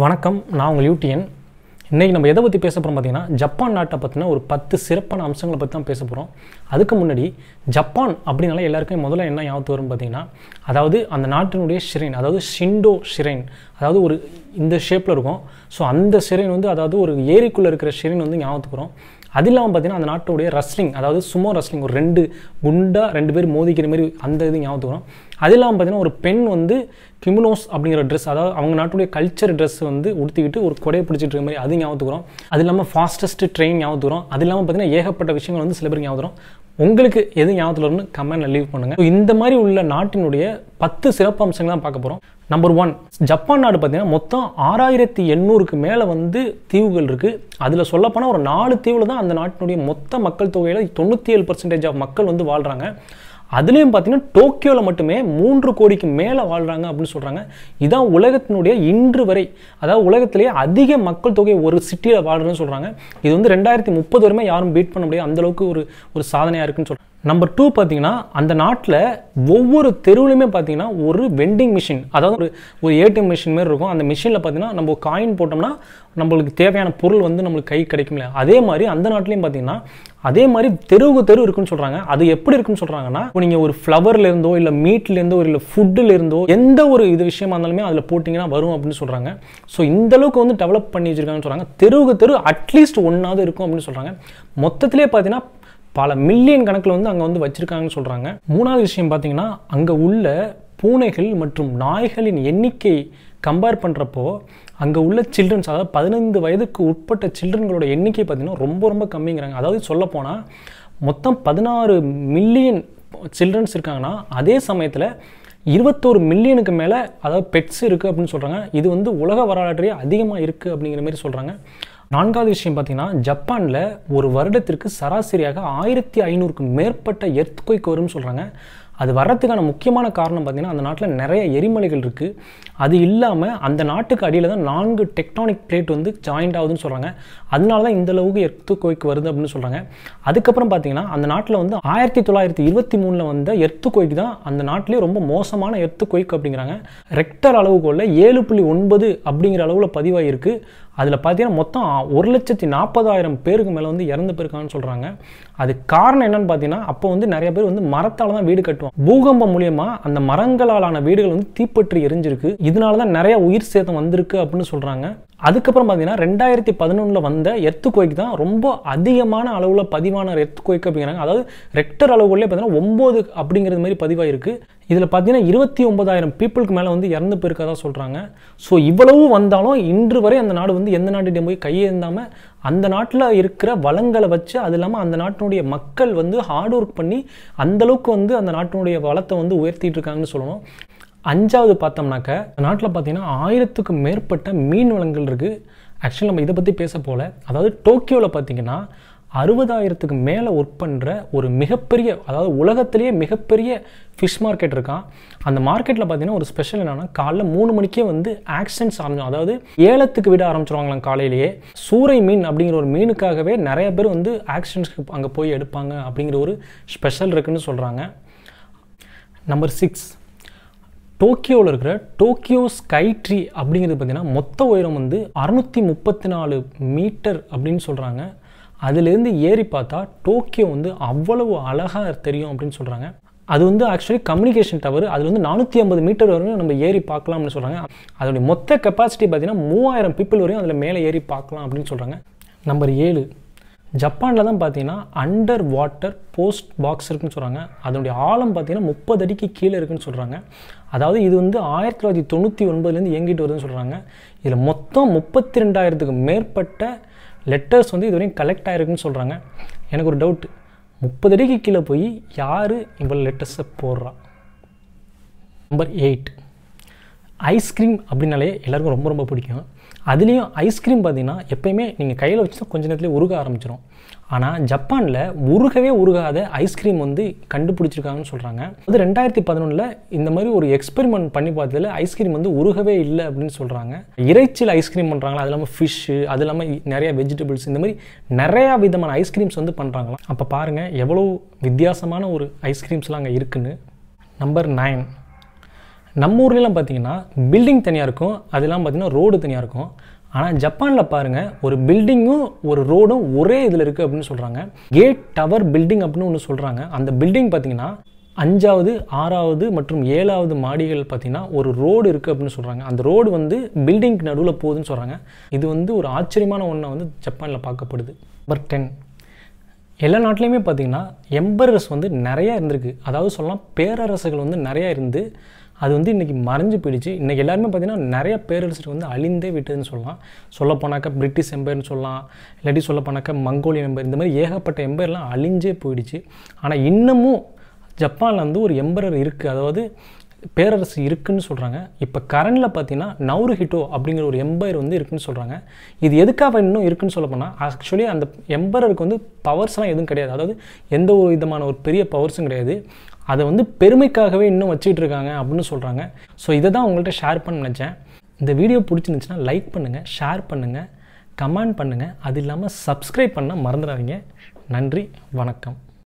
வணக்கம் நான் உங்கள் யூடியன் இன்றைக்கி நம்ம எதை பற்றி பேச போகிறோம் பார்த்திங்கன்னா ஜப்பான் நாட்டை பற்றின ஒரு பத்து சிறப்பான அம்சங்களை பற்றி தான் பேச போகிறோம் அதுக்கு முன்னாடி ஜப்பான் அப்படின்னால எல்லாருக்கும் முதல்ல என்ன ஞாபகத்து வரும்னு பார்த்திங்கன்னா அதாவது அந்த நாட்டினுடைய ஷிரைன் அதாவது ஷிண்டோ ஷிரைன் அதாவது ஒரு இந்த ஷேப்பில் இருக்கும் ஸோ அந்த ஷிரைன் வந்து அதாவது ஒரு ஏரிக்குள்ளே இருக்கிற ஷிரைன் வந்து ஞாபகத்துக்கு வரும் அது இல்லாமல் பார்த்தீங்கன்னா அந்த நாட்டுடைய ரஸ்லிங் அதாவது சுமோ ரஸ்லிங் ஒரு ரெண்டு குண்டாக ரெண்டு பேர் மோதிக்கிற மாதிரி அந்த இது ஞாபகத்துக்கு வரும் அது இல்லாமல் பார்த்தீங்கன்னா ஒரு பெண் வந்து கிமினோஸ் அப்படிங்கிற ட்ரெஸ் அதாவது அவங்க நாட்டுடைய கல்ச்சர் ட்ரெஸ் வந்து உடுத்திக்கிட்டு ஒரு கொடையை பிடிச்சிட்டு இருக்க மாதிரி அது ஞாபகத்துக்குறோம் அது இல்லாமல் ஃபாஸ்டஸ்ட் ட்ரெயின் ஞாபகத்துக்குறோம் அது இல்லாமல் பார்த்தீங்கன்னா ஏகப்பட்ட விஷயங்கள் வந்து சில பேர் ஞாபகம் உங்களுக்கு எது ஞாபகத்தில் வரும்னு கமெண்ட்டில் லீவ் பண்ணுங்கள் இந்த மாதிரி உள்ள நாட்டினுடைய பத்து சிறப்பு அம்சங்கள் தான் பார்க்க போகிறோம் நம்பர் ஒன் ஜப்பான் நாடு பார்த்தீங்கன்னா மொத்தம் ஆறாயிரத்தி எண்ணூறுக்கு மேலே வந்து தீவுகள் இருக்குது அதில் சொல்லப்போனால் ஒரு நாலு தீவில் தான் அந்த நாட்டினுடைய மொத்த மக்கள் தொகையில் தொண்ணூற்றி ஏழு பர்சன்டேஜ் ஆஃப் மக்கள் வந்து வாழ்கிறாங்க அதுலேயும் பார்த்தீங்கன்னா டோக்கியோவில் மட்டுமே மூன்று கோடிக்கு மேலே வாழ்கிறாங்க அப்படின்னு சொல்கிறாங்க இதான் உலகத்தினுடைய இன்று வரை அதாவது உலகத்திலேயே அதிக மக்கள் தொகை ஒரு சிட்டியில் வாழ்கிறேன்னு சொல்கிறாங்க இது வந்து ரெண்டாயிரத்தி முப்பது வரைமே யாரும் பீட் பண்ண முடியாது அந்தளவுக்கு ஒரு ஒரு சாதனையாக இருக்குன்னு சொல்கிறாங்க நம்பர் டூ பார்த்தீங்கன்னா அந்த நாட்டில் ஒவ்வொரு தெருவிலையுமே பார்த்தீங்கன்னா ஒரு வெண்டிங் மிஷின் அதாவது ஒரு ஒரு ஏடிஎம் மிஷின் மாரி இருக்கும் அந்த மிஷினில் பார்த்தீங்கன்னா நம்ம காயின் போட்டோம்னா நம்மளுக்கு தேவையான பொருள் வந்து நம்மளுக்கு கை கிடைக்கும்ல அதே மாதிரி அந்த நாட்டிலையும் பார்த்தீங்கன்னா அதே மாதிரி தெருவுக்கு தெரு இருக்குன்னு சொல்கிறாங்க அது எப்படி இருக்குன்னு சொல்கிறாங்கன்னா இப்போ நீங்கள் ஒரு ஃப்ளவர்லேருந்தோ இல்லை மீட்லேருந்தோ இல்லை இருந்தோ எந்த ஒரு இது விஷயமா இருந்தாலுமே அதில் போட்டிங்கன்னா வரும் அப்படின்னு சொல்கிறாங்க ஸோ இந்தளவுக்கு வந்து டெவலப் பண்ணி வச்சுருக்காங்கன்னு சொல்கிறாங்க தெருவுக்கு தெரு அட்லீஸ்ட் ஒன்றாவது இருக்கும் அப்படின்னு சொல்கிறாங்க மொத்தத்திலே பார்த்தீங்கன்னா பல மில்லியன் கணக்கில் வந்து அங்கே வந்து வச்சுருக்காங்கன்னு சொல்கிறாங்க மூணாவது விஷயம் பார்த்திங்கன்னா அங்கே உள்ள பூனைகள் மற்றும் நாய்களின் எண்ணிக்கை கம்பேர் பண்ணுறப்போ அங்கே உள்ள சில்ட்ரன்ஸ் அதாவது பதினைந்து வயதுக்கு உட்பட்ட சில்ட்ரன்களோட எண்ணிக்கை பார்த்திங்கன்னா ரொம்ப ரொம்ப கம்மிங்கிறாங்க அதாவது சொல்லப்போனால் மொத்தம் பதினாறு மில்லியன் சில்ட்ரன்ஸ் இருக்காங்கன்னா அதே சமயத்தில் இருபத்தோரு மில்லியனுக்கு மேலே அதாவது பெட்ஸ் இருக்குது அப்படின்னு சொல்கிறாங்க இது வந்து உலக வரலாற்றையே அதிகமாக இருக்குது அப்படிங்கிற மாதிரி சொல்கிறாங்க நான்காவது விஷயம் பார்த்தீங்கன்னா ஜப்பானில் ஒரு வருடத்திற்கு சராசரியாக ஆயிரத்தி ஐநூறுக்கு மேற்பட்ட கொய்க்கு வரும்னு சொல்கிறாங்க அது வர்றதுக்கான முக்கியமான காரணம் பார்த்திங்கன்னா அந்த நாட்டில் நிறைய எரிமலைகள் இருக்குது அது இல்லாமல் அந்த நாட்டுக்கு அடியில் தான் நான்கு டெக்டானிக் பிளேட் வந்து ஜாயிண்ட் ஆகுதுன்னு சொல்கிறாங்க அதனால தான் இந்தளவுக்கு எர்த்து கோய்க்கு வருது அப்படின்னு சொல்கிறாங்க அதுக்கப்புறம் பார்த்திங்கன்னா அந்த நாட்டில் வந்து ஆயிரத்தி தொள்ளாயிரத்தி இருபத்தி மூணில் வந்த எர்த்து கோய்க்கு தான் அந்த நாட்டிலே ரொம்ப மோசமான எர்த்து கோய்க்கு அப்படிங்கிறாங்க ரெக்டர் அளவுகோலில் ஏழு புள்ளி ஒன்பது அப்படிங்கிற அளவில் பதிவாகிருக்கு அதில் பார்த்தீங்கன்னா மொத்தம் ஒரு லட்சத்தி நாற்பதாயிரம் பேருக்கு மேலே வந்து இறந்து போயிருக்காங்கன்னு சொல்கிறாங்க அது காரணம் என்னன்னு பார்த்தீங்கன்னா அப்போ வந்து நிறைய பேர் வந்து மரத்தால் தான் வீடு கட்டுவோம் பூகம்பம் மூலியமாக அந்த மரங்களாலான வீடுகள் வந்து தீப்பற்றி எரிஞ்சிருக்கு இதனால தான் நிறைய உயிர் சேதம் வந்திருக்கு அப்படின்னு சொல்கிறாங்க அதுக்கப்புறம் பார்த்தீங்கன்னா ரெண்டாயிரத்தி பதினொன்றில் வந்த எர்த்து கோய்க்கு தான் ரொம்ப அதிகமான அளவில் பதிவான எர்த்து கோய்க்கு அப்படிங்கிறாங்க அதாவது ரெக்டர் அளவுகளே பார்த்தீங்கன்னா ஒம்பது அப்படிங்கிறது மாதிரி பதிவாயிருக்கு இதில் பார்த்தீங்கன்னா இருபத்தி ஒன்பதாயிரம் பீப்புளுக்கு மேலே வந்து இறந்து போயிருக்கதா சொல்கிறாங்க ஸோ இவ்வளவு வந்தாலும் இன்று வரை அந்த நாடு வந்து எந்த நாட்டிடம் போய் கையேந்தாமல் அந்த நாட்டில் இருக்கிற வளங்களை வச்சு அது இல்லாமல் அந்த நாட்டினுடைய மக்கள் வந்து ஹார்ட் ஒர்க் பண்ணி அந்தளவுக்கு வந்து அந்த நாட்டினுடைய வளத்தை வந்து உயர்த்திட்டு இருக்காங்கன்னு சொல்லணும் அஞ்சாவது பார்த்தோம்னாக்க நாட்டில் பார்த்தீங்கன்னா ஆயிரத்துக்கும் மேற்பட்ட மீன் வளங்கள் இருக்குது ஆக்சுவலி நம்ம இதை பற்றி பேச போகல அதாவது டோக்கியோவில் பார்த்தீங்கன்னா அறுபதாயிரத்துக்கு மேலே ஒர்க் பண்ணுற ஒரு மிகப்பெரிய அதாவது உலகத்திலேயே மிகப்பெரிய ஃபிஷ் மார்க்கெட் இருக்கான் அந்த மார்க்கெட்டில் பார்த்தீங்கன்னா ஒரு ஸ்பெஷல் என்னென்னா காலைல மூணு மணிக்கே வந்து ஆக்சிடென்ட்ஸ் ஆரம்பிச்சோம் அதாவது ஏலத்துக்கு விட ஆரம்பிச்சிருவாங்களாம் காலையிலேயே சூறை மீன் அப்படிங்கிற ஒரு மீனுக்காகவே நிறைய பேர் வந்து ஆக்சிடென்ட்ஸ்க்கு அங்கே போய் எடுப்பாங்க அப்படிங்கிற ஒரு ஸ்பெஷல் இருக்குதுன்னு சொல்கிறாங்க நம்பர் சிக்ஸ் டோக்கியோவில் இருக்கிற டோக்கியோ ஸ்கை ட்ரீ அப்படிங்கிறது பார்த்தீங்கன்னா மொத்த உயரம் வந்து அறுநூற்றி முப்பத்தி நாலு மீட்டர் அப்படின்னு சொல்கிறாங்க அதுலேருந்து ஏறி பார்த்தா டோக்கியோ வந்து அவ்வளவு அழகாக தெரியும் அப்படின்னு சொல்கிறாங்க அது வந்து ஆக்சுவலி கம்யூனிகேஷன் டவர் அதில் வந்து நானூற்றி ஐம்பது மீட்டர் வரையும் நம்ம ஏறி பார்க்கலாம்னு சொல்கிறாங்க அதோடைய மொத்த கெப்பாசிட்டி பார்த்திங்கன்னா மூவாயிரம் பீப்புள் வரையும் அதில் மேலே ஏறி பார்க்கலாம் அப்படின்னு சொல்கிறாங்க நம்பர் ஏழு ஜப்பானில் தான் பார்த்தீங்கன்னா அண்டர் வாட்டர் போஸ்ட் பாக்ஸ் இருக்குன்னு சொல்கிறாங்க அதனுடைய ஆழம் பார்த்தீங்கன்னா முப்பது அடிக்கு கீழே இருக்குன்னு சொல்கிறாங்க அதாவது இது வந்து ஆயிரத்தி தொள்ளாயிரத்தி தொண்ணூற்றி ஒன்பதுலேருந்து இயங்கிட்டு வருதுன்னு சொல்கிறாங்க இதில் மொத்தம் முப்பத்தி ரெண்டாயிரத்துக்கு மேற்பட்ட லெட்டர்ஸ் வந்து இதுவரையும் கலெக்ட் ஆகிருக்குன்னு சொல்கிறாங்க எனக்கு ஒரு டவுட்டு முப்பது அடிக்கு கீழே போய் யார் இவ்வளோ லெட்டர்ஸை போடுறா நம்பர் எயிட் ஐஸ்கிரீம் அப்படின்னாலே எல்லாருக்கும் ரொம்ப ரொம்ப பிடிக்கும் அதுலேயும் ஐஸ்கிரீம் பார்த்திங்கன்னா எப்போயுமே நீங்கள் கையில் வச்சு கொஞ்ச நேரத்துலேயே உருக ஆரம்பிச்சிடும் ஆனால் ஜப்பானில் உருகவே உருகாத ஐஸ்கிரீம் வந்து கண்டுபிடிச்சிருக்காங்கன்னு சொல்கிறாங்க அது ரெண்டாயிரத்தி பதினொன்றில் இந்த மாதிரி ஒரு எக்ஸ்பெரிமெண்ட் பண்ணி பார்த்ததில் ஐஸ்கிரீம் வந்து உருகவே இல்லை அப்படின்னு சொல்கிறாங்க இறைச்சியில் ஐஸ்கிரீம் பண்ணுறாங்களா அது இல்லாமல் ஃபிஷ்ஷு அது இல்லாமல் நிறையா வெஜிடபிள்ஸ் இந்த மாதிரி நிறையா விதமான ஐஸ்கிரீம்ஸ் வந்து பண்ணுறாங்களாம் அப்போ பாருங்கள் எவ்வளோ வித்தியாசமான ஒரு ஐஸ்கிரீம்ஸ்லாம் அங்கே இருக்குன்னு நம்பர் நைன் நம்ம ஊர்லலாம் பார்த்தீங்கன்னா பில்டிங் தனியாக இருக்கும் அதெல்லாம் பார்த்தீங்கன்னா ரோடு தனியாக இருக்கும் ஆனால் ஜப்பானில் பாருங்கள் ஒரு பில்டிங்கும் ஒரு ரோடும் ஒரே இதில் இருக்குது அப்படின்னு சொல்கிறாங்க கேட் டவர் பில்டிங் அப்படின்னு ஒன்று சொல்கிறாங்க அந்த பில்டிங் பார்த்திங்கன்னா அஞ்சாவது ஆறாவது மற்றும் ஏழாவது மாடிகள் பார்த்திங்கன்னா ஒரு ரோடு இருக்குது அப்படின்னு சொல்கிறாங்க அந்த ரோடு வந்து பில்டிங்க்கு நடுவில் போகுதுன்னு சொல்கிறாங்க இது வந்து ஒரு ஆச்சரியமான ஒன்றை வந்து ஜப்பானில் பார்க்கப்படுது நம்பர் டென் எல்லா நாட்டிலையுமே பார்த்திங்கன்னா எம்பரஸ் வந்து நிறையா இருந்திருக்கு அதாவது சொல்லலாம் பேரரசுகள் வந்து நிறையா இருந்து அது வந்து இன்றைக்கி மறைஞ்சு போயிடுச்சு இன்றைக்கி எல்லாருமே பார்த்திங்கன்னா நிறைய பேரரசர் வந்து அழிந்தே விட்டதுன்னு சொல்லலாம் சொல்லப்போனாக்கா பிரிட்டிஷ் எம்பையர்னு சொல்லலாம் இல்லாட்டி போனாக்கா மங்கோலியன் எம்பையர் இந்த மாதிரி ஏகப்பட்ட எம்பையர்லாம் அழிஞ்சே போயிடுச்சு ஆனால் இன்னமும் ஜப்பானில் வந்து ஒரு எம்பரர் இருக்குது அதாவது பேரரசு இருக்குதுன்னு சொல்கிறாங்க இப்போ கரண்டில் பார்த்தீங்கன்னா நவுரு ஹிட்டோ அப்படிங்கிற ஒரு எம்பையர் வந்து இருக்குதுன்னு சொல்கிறாங்க இது எதுக்காக இன்னும் இருக்குதுன்னு சொல்ல போனால் ஆக்சுவலி அந்த எம்பரருக்கு வந்து பவர்ஸ்லாம் எதுவும் கிடையாது அதாவது எந்த ஒரு விதமான ஒரு பெரிய பவர்ஸும் கிடையாது அதை வந்து பெருமைக்காகவே இன்னும் வச்சுக்கிட்டு இருக்காங்க அப்படின்னு சொல்கிறாங்க ஸோ இதை தான் உங்கள்கிட்ட ஷேர் பண்ண நினச்சேன் இந்த வீடியோ பிடிச்சிருந்துச்சுன்னா லைக் பண்ணுங்கள் ஷேர் பண்ணுங்கள் கமெண்ட் பண்ணுங்கள் அது இல்லாமல் சப்ஸ்கிரைப் பண்ண மறந்துடாதீங்க நன்றி வணக்கம்